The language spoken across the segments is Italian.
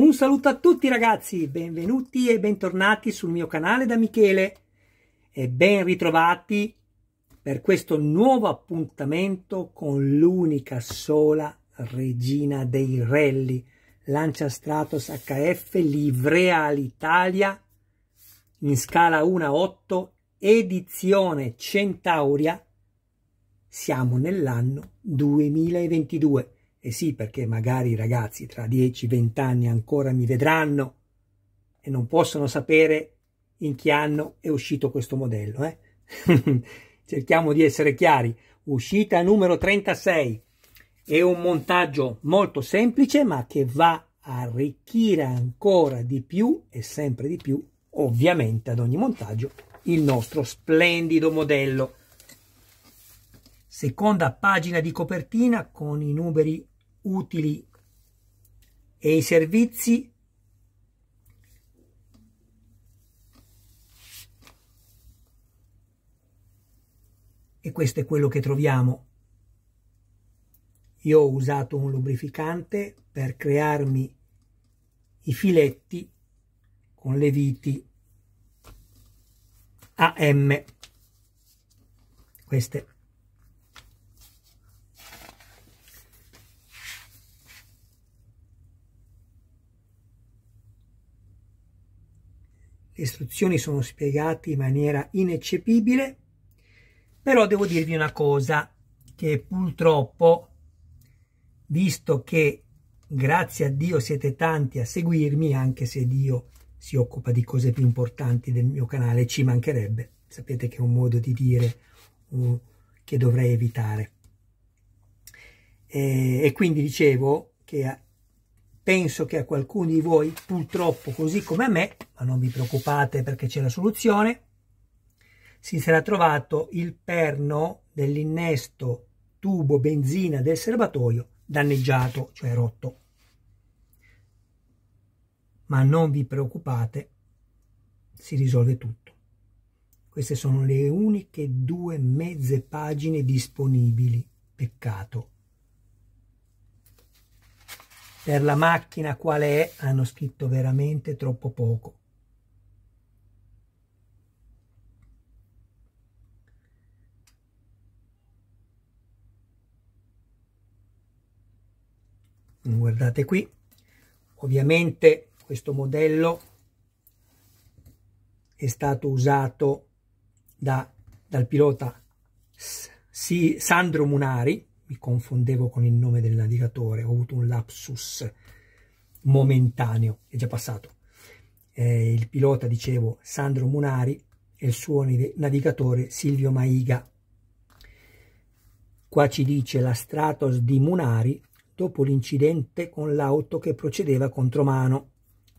Un saluto a tutti ragazzi, benvenuti e bentornati sul mio canale da Michele e ben ritrovati per questo nuovo appuntamento con l'unica sola regina dei rally, Lancia Stratos HF Livrea all'Italia in scala 1-8 edizione Centauria siamo nell'anno 2022 e eh sì, perché magari i ragazzi tra 10-20 anni ancora mi vedranno e non possono sapere in che anno è uscito questo modello. Eh? Cerchiamo di essere chiari. Uscita numero 36. È un montaggio molto semplice ma che va a arricchire ancora di più e sempre di più, ovviamente ad ogni montaggio, il nostro splendido modello Seconda pagina di copertina con i numeri utili e i servizi e questo è quello che troviamo. Io ho usato un lubrificante per crearmi i filetti con le viti AM. Queste le istruzioni sono spiegate in maniera ineccepibile, però devo dirvi una cosa che purtroppo, visto che grazie a Dio siete tanti a seguirmi, anche se Dio si occupa di cose più importanti del mio canale, ci mancherebbe. Sapete che è un modo di dire uh, che dovrei evitare. E, eh, e quindi dicevo che Penso che a qualcuno di voi, purtroppo così come a me, ma non vi preoccupate perché c'è la soluzione, si sarà trovato il perno dell'innesto tubo benzina del serbatoio danneggiato, cioè rotto. Ma non vi preoccupate, si risolve tutto. Queste sono le uniche due mezze pagine disponibili. Peccato per la macchina qual è hanno scritto veramente troppo poco. Guardate qui, ovviamente questo modello è stato usato da, dal pilota Sandro Munari mi confondevo con il nome del navigatore, ho avuto un lapsus momentaneo, è già passato. Eh, il pilota, dicevo, Sandro Munari e il suo navigatore Silvio Maiga. Qua ci dice la Stratos di Munari dopo l'incidente con l'auto che procedeva contromano.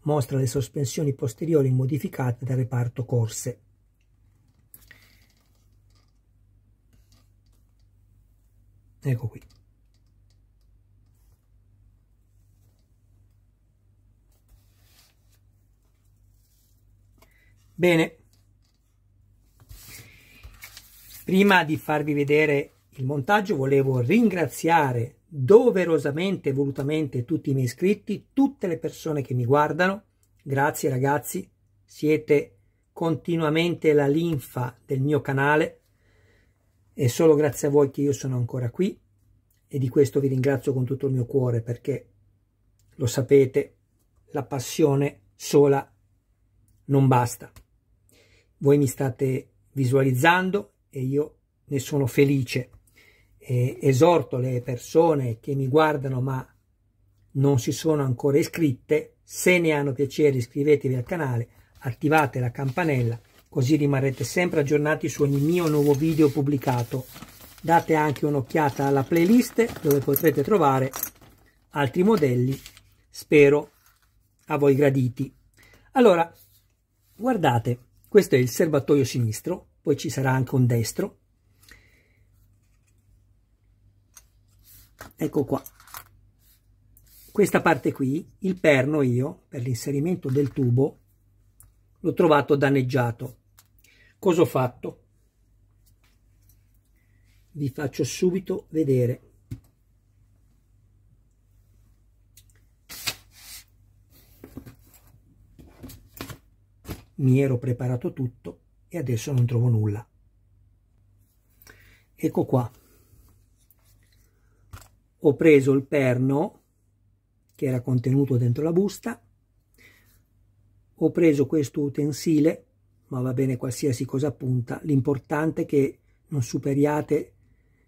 Mostra le sospensioni posteriori modificate dal reparto corse. ecco qui bene prima di farvi vedere il montaggio volevo ringraziare doverosamente e volutamente tutti i miei iscritti tutte le persone che mi guardano grazie ragazzi siete continuamente la linfa del mio canale è solo grazie a voi che io sono ancora qui e di questo vi ringrazio con tutto il mio cuore perché lo sapete, la passione sola non basta. Voi mi state visualizzando e io ne sono felice. E esorto le persone che mi guardano ma non si sono ancora iscritte, se ne hanno piacere iscrivetevi al canale, attivate la campanella così rimarrete sempre aggiornati su ogni mio nuovo video pubblicato. Date anche un'occhiata alla playlist dove potrete trovare altri modelli, spero a voi graditi. Allora, guardate, questo è il serbatoio sinistro, poi ci sarà anche un destro. Ecco qua. Questa parte qui, il perno io, per l'inserimento del tubo, l'ho trovato danneggiato. Cosa ho fatto? Vi faccio subito vedere. Mi ero preparato tutto e adesso non trovo nulla. Ecco qua. Ho preso il perno che era contenuto dentro la busta, ho preso questo utensile ma va bene qualsiasi cosa punta, l'importante è che non superiate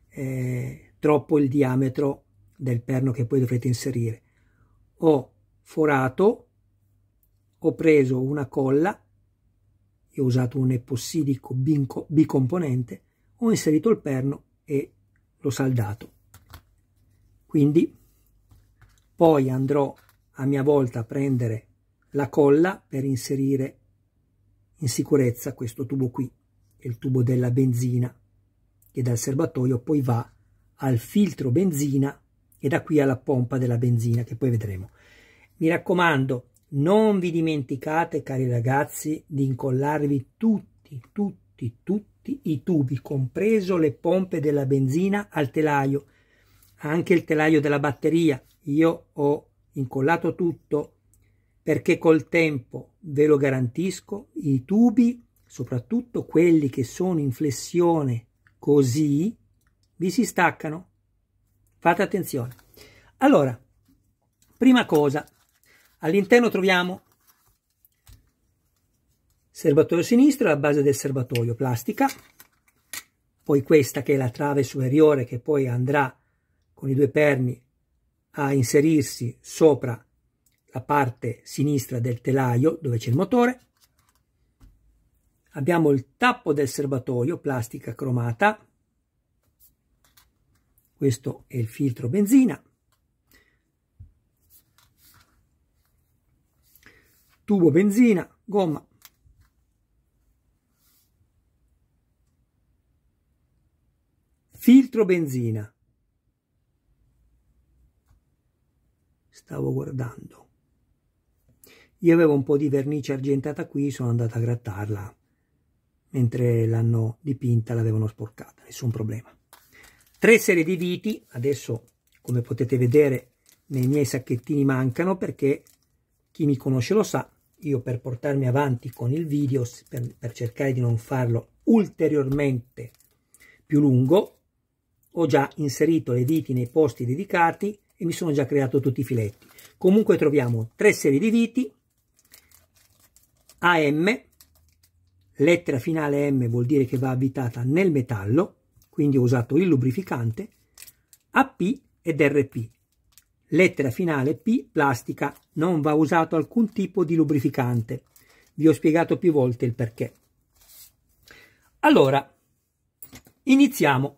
eh, troppo il diametro del perno che poi dovrete inserire. Ho forato, ho preso una colla, io ho usato un epossidico bicomponente, ho inserito il perno e l'ho saldato. Quindi poi andrò a mia volta a prendere la colla per inserire in sicurezza questo tubo qui, il tubo della benzina, che dal serbatoio poi va al filtro benzina e da qui alla pompa della benzina che poi vedremo. Mi raccomando, non vi dimenticate, cari ragazzi, di incollarvi tutti, tutti, tutti i tubi, compreso le pompe della benzina, al telaio, anche il telaio della batteria. Io ho incollato tutto perché col tempo, ve lo garantisco, i tubi, soprattutto quelli che sono in flessione così, vi si staccano. Fate attenzione. Allora, prima cosa, all'interno troviamo serbatoio sinistro, la base del serbatoio plastica, poi questa che è la trave superiore che poi andrà con i due perni a inserirsi sopra la parte sinistra del telaio dove c'è il motore. Abbiamo il tappo del serbatoio, plastica cromata. Questo è il filtro benzina. Tubo benzina, gomma. Filtro benzina. Stavo guardando. Io avevo un po' di vernice argentata qui, sono andata a grattarla, mentre l'hanno dipinta l'avevano sporcata, nessun problema. Tre serie di viti, adesso come potete vedere nei miei sacchettini mancano perché chi mi conosce lo sa, io per portarmi avanti con il video, per, per cercare di non farlo ulteriormente più lungo, ho già inserito le viti nei posti dedicati e mi sono già creato tutti i filetti. Comunque troviamo tre serie di viti, AM, lettera finale M vuol dire che va abitata nel metallo, quindi ho usato il lubrificante, AP ed RP. Lettera finale P, plastica, non va usato alcun tipo di lubrificante. Vi ho spiegato più volte il perché. Allora, iniziamo.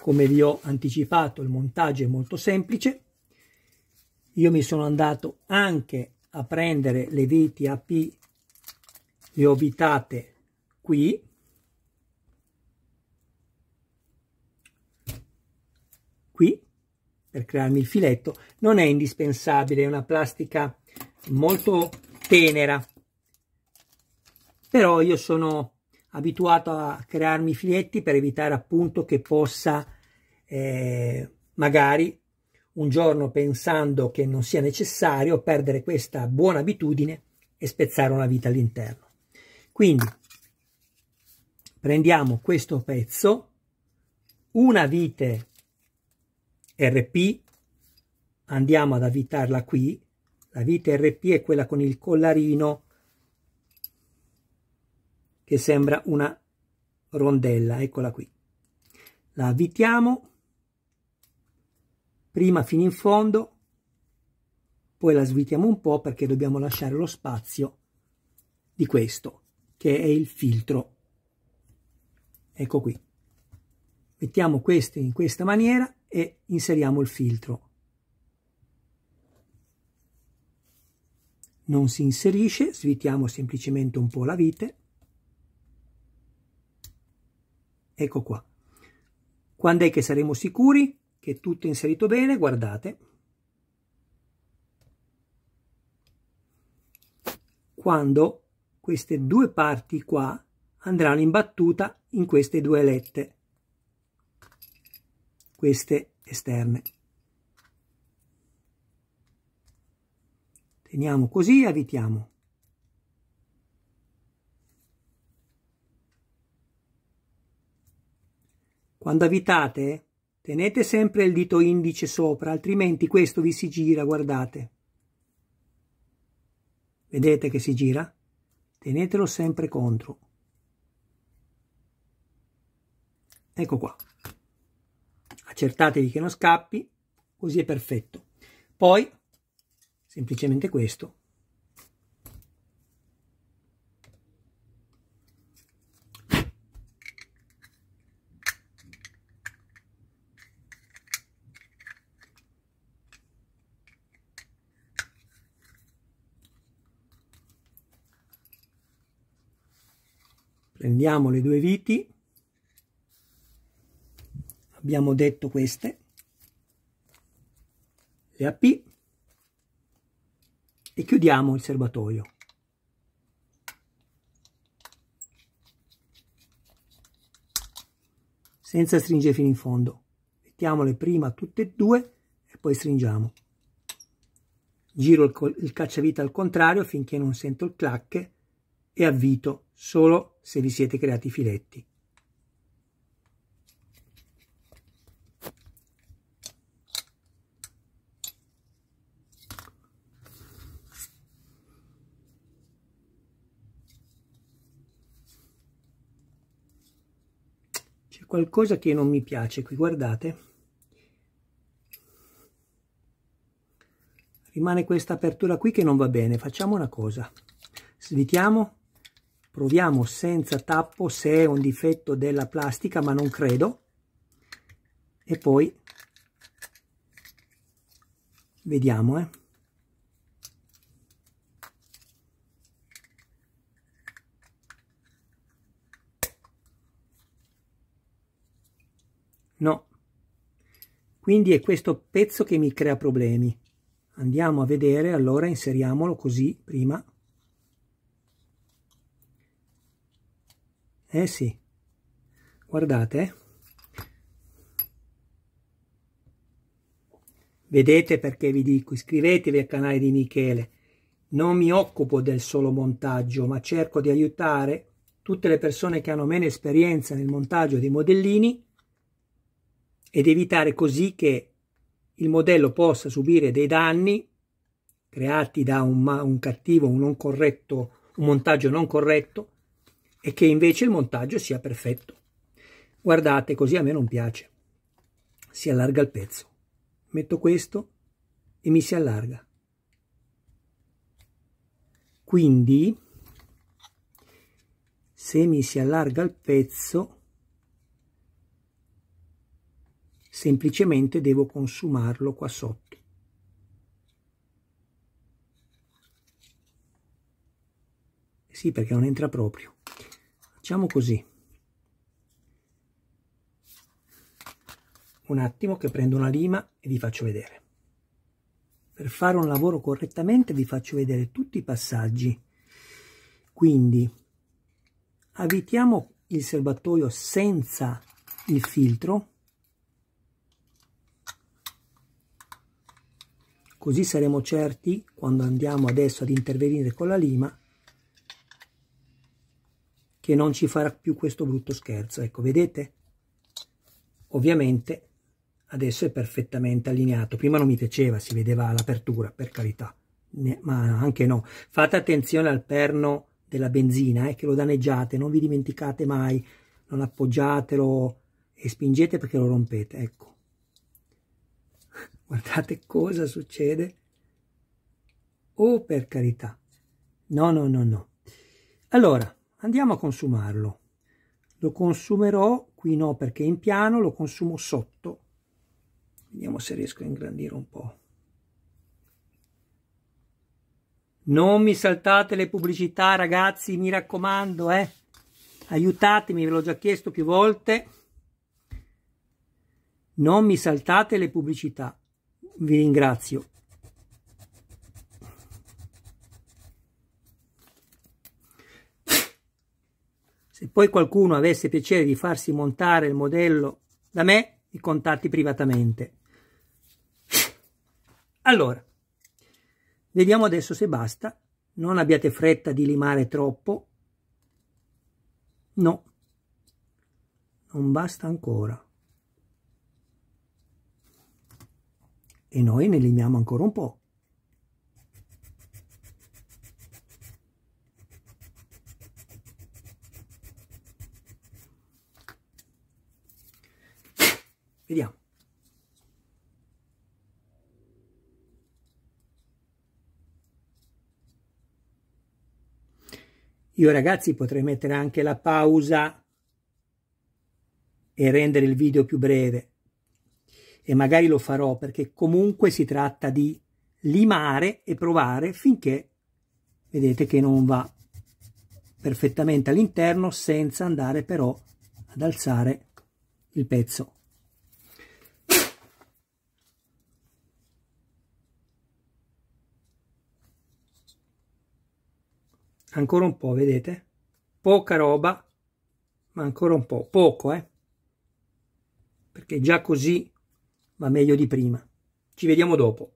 Come vi ho anticipato, il montaggio è molto semplice io mi sono andato anche a prendere le viti AP le ho vitate qui qui per crearmi il filetto non è indispensabile è una plastica molto tenera però io sono abituato a crearmi filetti per evitare appunto che possa eh, magari un giorno pensando che non sia necessario perdere questa buona abitudine e spezzare una vita all'interno. Quindi prendiamo questo pezzo, una vite RP, andiamo ad avvitarla qui, la vite RP è quella con il collarino che sembra una rondella, eccola qui. La avvitiamo prima fino in fondo, poi la svitiamo un po' perché dobbiamo lasciare lo spazio di questo, che è il filtro. Ecco qui. Mettiamo questo in questa maniera e inseriamo il filtro. Non si inserisce, svitiamo semplicemente un po' la vite. Ecco qua. Quando è che saremo sicuri? che è tutto inserito bene, guardate. Quando queste due parti qua andranno in battuta in queste due lette, queste esterne. Teniamo così e avvitiamo. Quando avvitate Tenete sempre il dito indice sopra, altrimenti questo vi si gira, guardate. Vedete che si gira? Tenetelo sempre contro. Ecco qua. Accertatevi che non scappi, così è perfetto. Poi, semplicemente questo, prendiamo le due viti abbiamo detto queste le AP e chiudiamo il serbatoio senza stringere fino in fondo mettiamole prima tutte e due e poi stringiamo giro il, il cacciavite al contrario finché non sento il clacche e a solo se vi siete creati i filetti. C'è qualcosa che non mi piace qui, guardate. rimane questa apertura qui che non va bene facciamo una cosa svitiamo proviamo senza tappo se è un difetto della plastica ma non credo e poi vediamo eh. no quindi è questo pezzo che mi crea problemi andiamo a vedere allora inseriamolo così prima Eh sì, guardate. Vedete perché vi dico, iscrivetevi al canale di Michele. Non mi occupo del solo montaggio, ma cerco di aiutare tutte le persone che hanno meno esperienza nel montaggio dei modellini ed evitare così che il modello possa subire dei danni creati da un, un cattivo, un, non corretto, un montaggio non corretto e che invece il montaggio sia perfetto. Guardate, così a me non piace. Si allarga il pezzo. Metto questo e mi si allarga. Quindi, se mi si allarga il pezzo, semplicemente devo consumarlo qua sotto. Sì, perché non entra proprio facciamo così un attimo che prendo una lima e vi faccio vedere per fare un lavoro correttamente vi faccio vedere tutti i passaggi quindi avvitiamo il serbatoio senza il filtro così saremo certi quando andiamo adesso ad intervenire con la lima che non ci farà più questo brutto scherzo. Ecco, vedete? Ovviamente adesso è perfettamente allineato. Prima non mi piaceva, si vedeva l'apertura, per carità, ne, ma anche no. Fate attenzione al perno della benzina, eh, che lo danneggiate, non vi dimenticate mai, non appoggiatelo e spingete perché lo rompete, ecco. Guardate cosa succede. Oh, per carità. No, no, no, no. Allora, Andiamo a consumarlo. Lo consumerò, qui no perché in piano, lo consumo sotto. Vediamo se riesco a ingrandire un po'. Non mi saltate le pubblicità, ragazzi, mi raccomando, eh. Aiutatemi, ve l'ho già chiesto più volte. Non mi saltate le pubblicità. Vi ringrazio. Se poi qualcuno avesse piacere di farsi montare il modello da me, i contatti privatamente. Allora, vediamo adesso se basta. Non abbiate fretta di limare troppo. No, non basta ancora. E noi ne limiamo ancora un po'. Io ragazzi potrei mettere anche la pausa e rendere il video più breve e magari lo farò perché comunque si tratta di limare e provare finché vedete che non va perfettamente all'interno senza andare però ad alzare il pezzo. Ancora un po', vedete? Poca roba, ma ancora un po', poco, eh? Perché già così va meglio di prima. Ci vediamo dopo.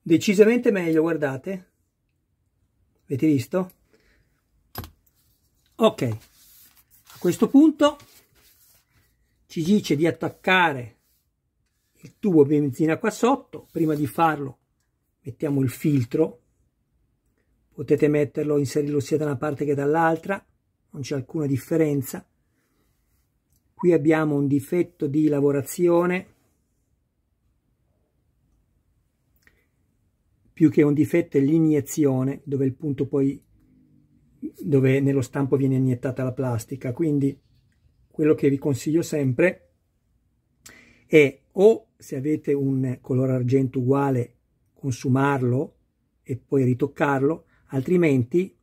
Decisamente meglio, guardate. Avete visto? Ok, a questo punto ci dice di attaccare il tubo benzina qua sotto. Prima di farlo mettiamo il filtro potete metterlo, inserirlo sia da una parte che dall'altra, non c'è alcuna differenza. Qui abbiamo un difetto di lavorazione, più che un difetto è l'iniezione, dove il punto poi, dove nello stampo viene iniettata la plastica, quindi quello che vi consiglio sempre è o se avete un colore argento uguale consumarlo e poi ritoccarlo, altrimenti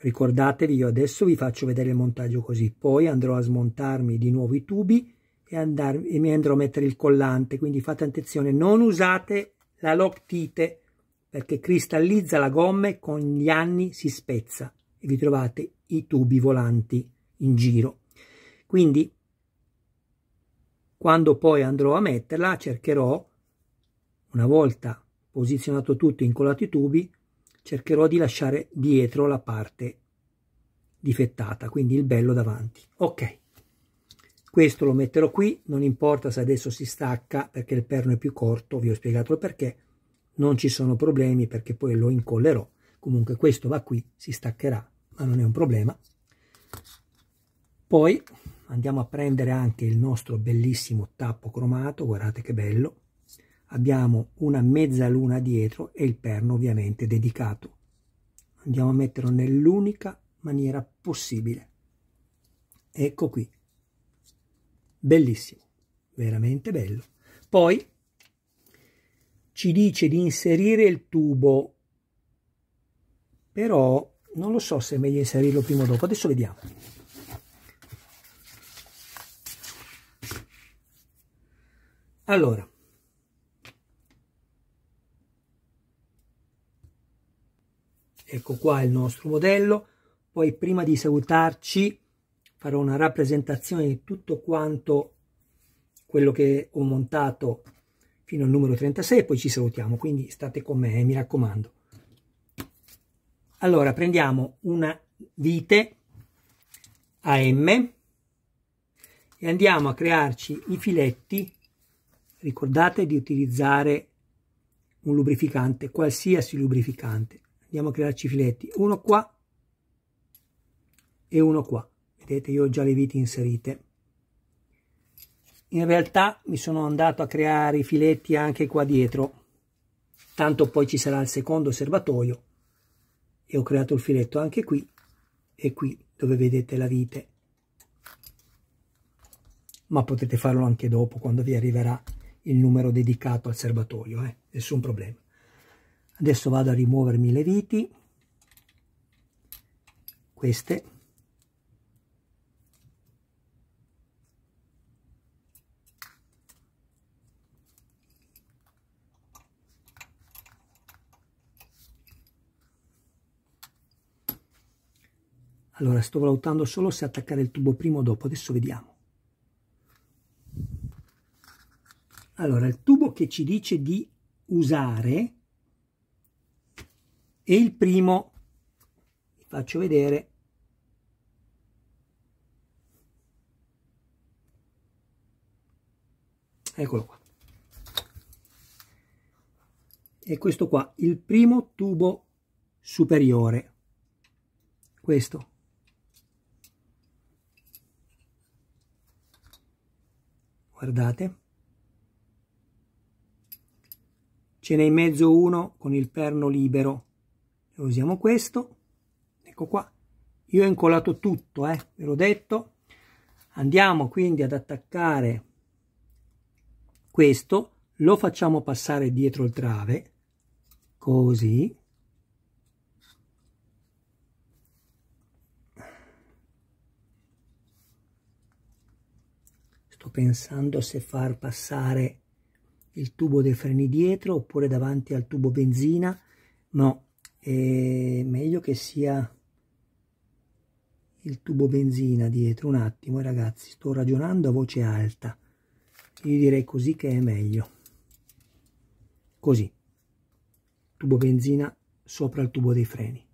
ricordatevi io adesso vi faccio vedere il montaggio così poi andrò a smontarmi di nuovo i tubi e, andar, e mi andrò a mettere il collante quindi fate attenzione non usate la loctite perché cristallizza la gomma e con gli anni si spezza e vi trovate i tubi volanti in giro quindi quando poi andrò a metterla cercherò una volta posizionato tutto incollato i tubi cercherò di lasciare dietro la parte difettata, quindi il bello davanti. Ok, questo lo metterò qui, non importa se adesso si stacca perché il perno è più corto, vi ho spiegato il perché, non ci sono problemi perché poi lo incollerò. Comunque questo va qui, si staccherà, ma non è un problema. Poi andiamo a prendere anche il nostro bellissimo tappo cromato, guardate che bello, abbiamo una mezza luna dietro e il perno ovviamente dedicato. Andiamo a metterlo nell'unica maniera possibile. Ecco qui. Bellissimo, veramente bello. Poi ci dice di inserire il tubo, però non lo so se è meglio inserirlo prima o dopo, adesso vediamo. Allora, ecco qua il nostro modello poi prima di salutarci farò una rappresentazione di tutto quanto quello che ho montato fino al numero 36 poi ci salutiamo quindi state con me eh, mi raccomando allora prendiamo una vite AM e andiamo a crearci i filetti ricordate di utilizzare un lubrificante qualsiasi lubrificante andiamo a crearci i filetti uno qua e uno qua vedete io ho già le viti inserite in realtà mi sono andato a creare i filetti anche qua dietro tanto poi ci sarà il secondo serbatoio e ho creato il filetto anche qui e qui dove vedete la vite ma potete farlo anche dopo quando vi arriverà il numero dedicato al serbatoio eh? nessun problema Adesso vado a rimuovermi le viti, queste, Allora, sto valutando solo se attaccare il tubo prima o dopo, adesso vediamo. Allora, il tubo che ci dice di usare e il primo vi faccio vedere eccolo qua e questo qua il primo tubo superiore questo guardate ce n'è in mezzo uno con il perno libero usiamo questo ecco qua io ho incolato tutto eh, ve l'ho detto andiamo quindi ad attaccare questo lo facciamo passare dietro il trave così sto pensando se far passare il tubo dei freni dietro oppure davanti al tubo benzina no è meglio che sia il tubo benzina dietro un attimo ragazzi sto ragionando a voce alta io direi così che è meglio così tubo benzina sopra il tubo dei freni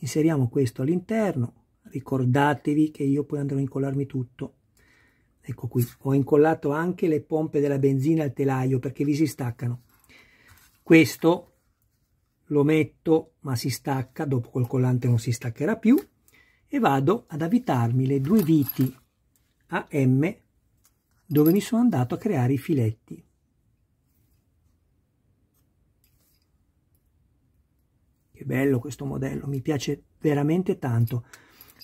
inseriamo questo all'interno ricordatevi che io poi andrò a incollarmi tutto ecco qui ho incollato anche le pompe della benzina al telaio perché vi si staccano questo lo metto ma si stacca, dopo col collante non si staccherà più e vado ad avvitarmi le due viti a M dove mi sono andato a creare i filetti. Che bello questo modello, mi piace veramente tanto.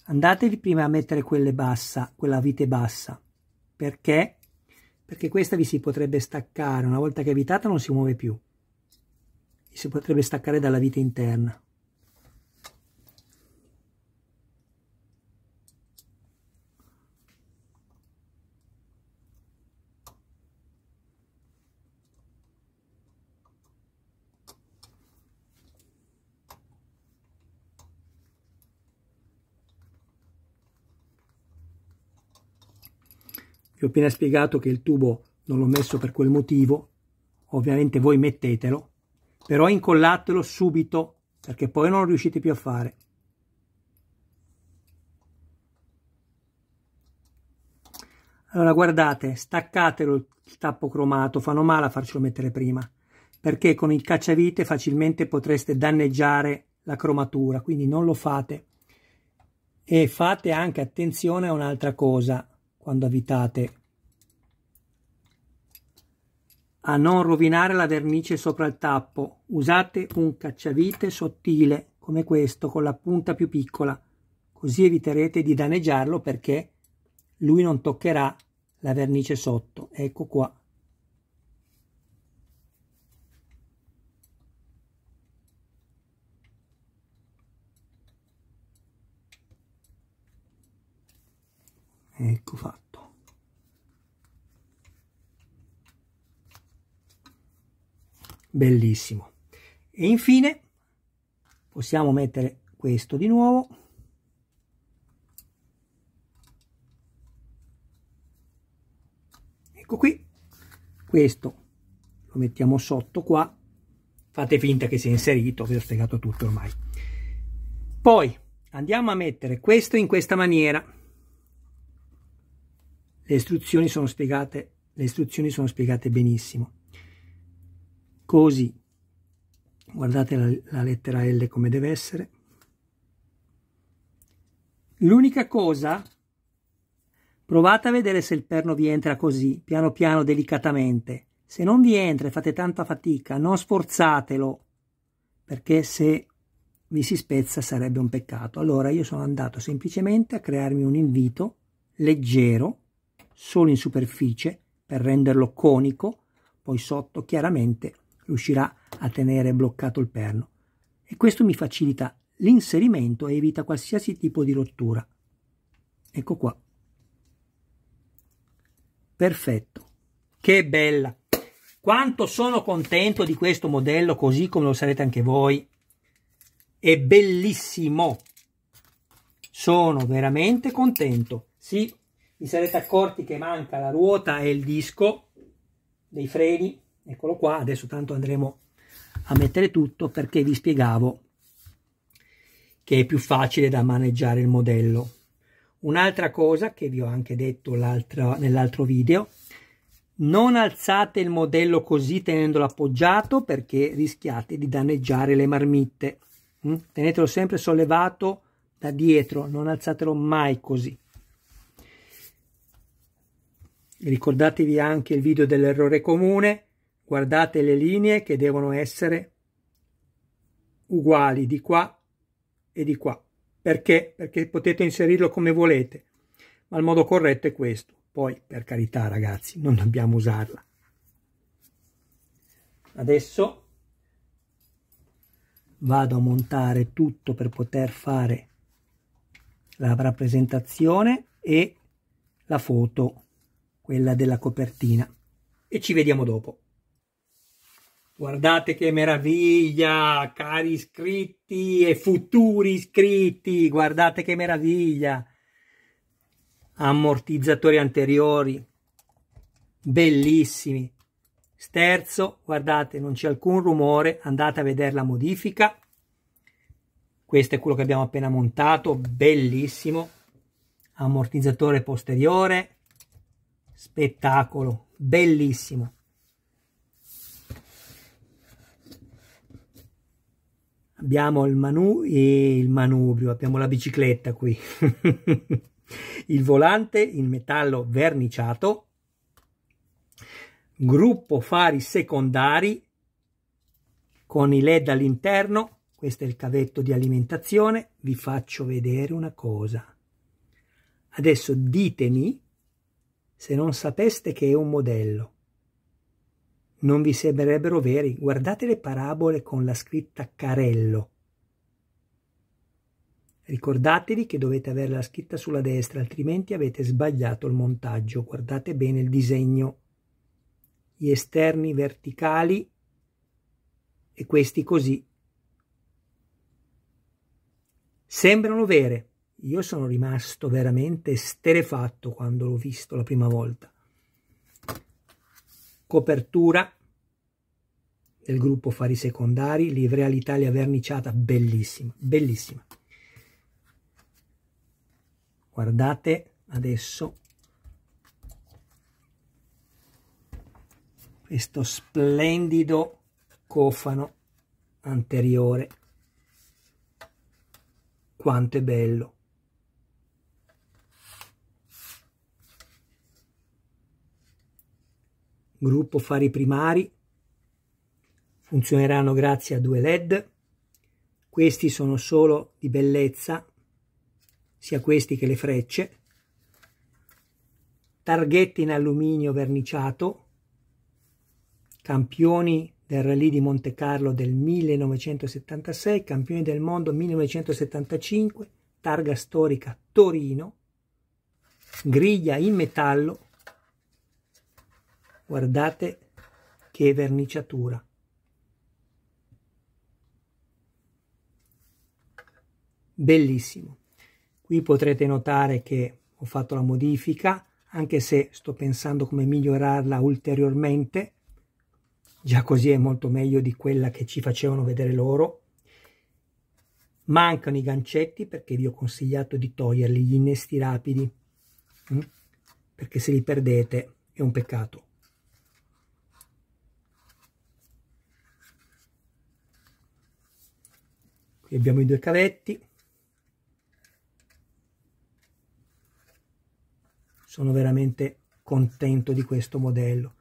Andatevi prima a mettere quelle bassa, quella vite bassa, perché? Perché questa vi si potrebbe staccare, una volta che è avvitata non si muove più gli si potrebbe staccare dalla vita interna. Vi ho appena spiegato che il tubo non l'ho messo per quel motivo, ovviamente voi mettetelo, però incollatelo subito perché poi non riuscite più a fare. Allora guardate, staccatelo il tappo cromato, fanno male a farcelo mettere prima, perché con il cacciavite facilmente potreste danneggiare la cromatura, quindi non lo fate. E fate anche attenzione a un'altra cosa quando avvitate a non rovinare la vernice sopra il tappo, usate un cacciavite sottile, come questo, con la punta più piccola. Così eviterete di danneggiarlo perché lui non toccherà la vernice sotto. Ecco qua. Ecco fatto. bellissimo e infine possiamo mettere questo di nuovo ecco qui questo lo mettiamo sotto qua fate finta che sia inserito vi ho spiegato tutto ormai poi andiamo a mettere questo in questa maniera le istruzioni sono spiegate le istruzioni sono spiegate benissimo così. Guardate la, la lettera L come deve essere. L'unica cosa, provate a vedere se il perno vi entra così, piano piano, delicatamente. Se non vi entra e fate tanta fatica, non sforzatelo, perché se vi si spezza sarebbe un peccato. Allora io sono andato semplicemente a crearmi un invito leggero, solo in superficie, per renderlo conico, poi sotto chiaramente riuscirà a tenere bloccato il perno e questo mi facilita l'inserimento e evita qualsiasi tipo di rottura. Ecco qua. Perfetto. Che bella! Quanto sono contento di questo modello, così come lo sarete anche voi. È bellissimo! Sono veramente contento. Sì, vi sarete accorti che manca la ruota e il disco dei freni, eccolo qua adesso tanto andremo a mettere tutto perché vi spiegavo che è più facile da maneggiare il modello un'altra cosa che vi ho anche detto nell'altro video non alzate il modello così tenendolo appoggiato perché rischiate di danneggiare le marmitte mm? tenetelo sempre sollevato da dietro non alzatelo mai così ricordatevi anche il video dell'errore comune Guardate le linee che devono essere uguali di qua e di qua. Perché? Perché potete inserirlo come volete, ma il modo corretto è questo. Poi, per carità, ragazzi, non dobbiamo usarla. Adesso vado a montare tutto per poter fare la rappresentazione e la foto, quella della copertina. E ci vediamo dopo. Guardate che meraviglia, cari iscritti e futuri iscritti, guardate che meraviglia. Ammortizzatori anteriori, bellissimi. Sterzo, guardate, non c'è alcun rumore, andate a vedere la modifica. Questo è quello che abbiamo appena montato, bellissimo. Ammortizzatore posteriore, spettacolo, bellissimo. abbiamo il manu e il manubrio, abbiamo la bicicletta qui, il volante in metallo verniciato, gruppo fari secondari con i led all'interno, questo è il cavetto di alimentazione, vi faccio vedere una cosa. Adesso ditemi se non sapeste che è un modello non vi sembrerebbero veri. Guardate le parabole con la scritta carello. Ricordatevi che dovete avere la scritta sulla destra, altrimenti avete sbagliato il montaggio. Guardate bene il disegno. Gli esterni verticali e questi così. Sembrano vere. Io sono rimasto veramente sterefatto quando l'ho visto la prima volta copertura del gruppo Fari Secondari, livrea l'Italia verniciata, bellissima, bellissima. Guardate adesso questo splendido cofano anteriore. Quanto è bello! gruppo fari primari, funzioneranno grazie a due LED, questi sono solo di bellezza, sia questi che le frecce, targhette in alluminio verniciato, campioni del rally di Monte Carlo del 1976, campioni del mondo 1975, targa storica Torino, griglia in metallo, guardate che verniciatura bellissimo qui potrete notare che ho fatto la modifica anche se sto pensando come migliorarla ulteriormente già così è molto meglio di quella che ci facevano vedere loro mancano i gancetti perché vi ho consigliato di toglierli gli innesti rapidi mm? perché se li perdete è un peccato Qui abbiamo i due cavetti. Sono veramente contento di questo modello.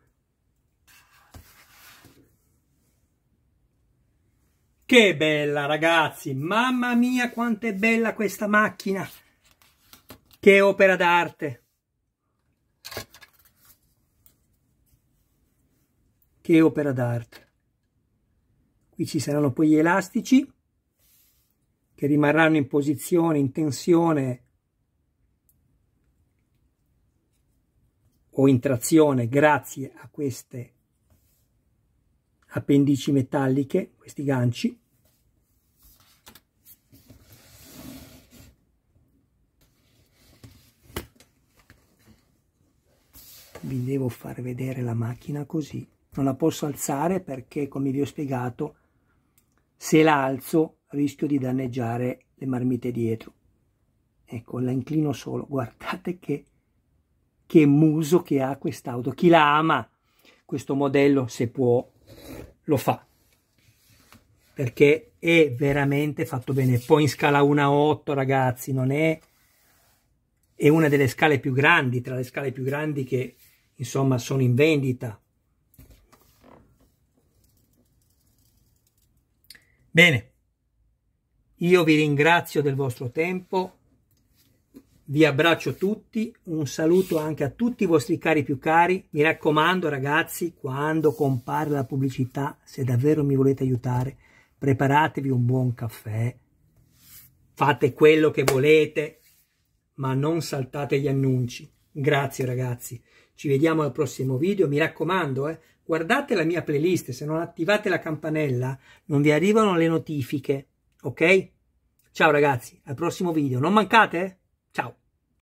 Che bella ragazzi, mamma mia quanto è bella questa macchina, che opera d'arte. Che opera d'arte. Qui ci saranno poi gli elastici che rimarranno in posizione, in tensione o in trazione grazie a queste appendici metalliche, questi ganci. Vi devo far vedere la macchina così. Non la posso alzare perché, come vi ho spiegato, se la alzo rischio di danneggiare le marmite dietro. Ecco, la inclino solo. Guardate che, che muso che ha quest'auto. Chi la ama, questo modello, se può, lo fa. Perché è veramente fatto bene. Poi in scala 1-8, a ragazzi, non è... È una delle scale più grandi, tra le scale più grandi che, insomma, sono in vendita. Bene. Io vi ringrazio del vostro tempo, vi abbraccio tutti, un saluto anche a tutti i vostri cari più cari. Mi raccomando ragazzi, quando compare la pubblicità, se davvero mi volete aiutare, preparatevi un buon caffè, fate quello che volete, ma non saltate gli annunci. Grazie ragazzi, ci vediamo al prossimo video. Mi raccomando, eh, guardate la mia playlist, se non attivate la campanella non vi arrivano le notifiche. Ok? Ciao ragazzi, al prossimo video. Non mancate? Ciao!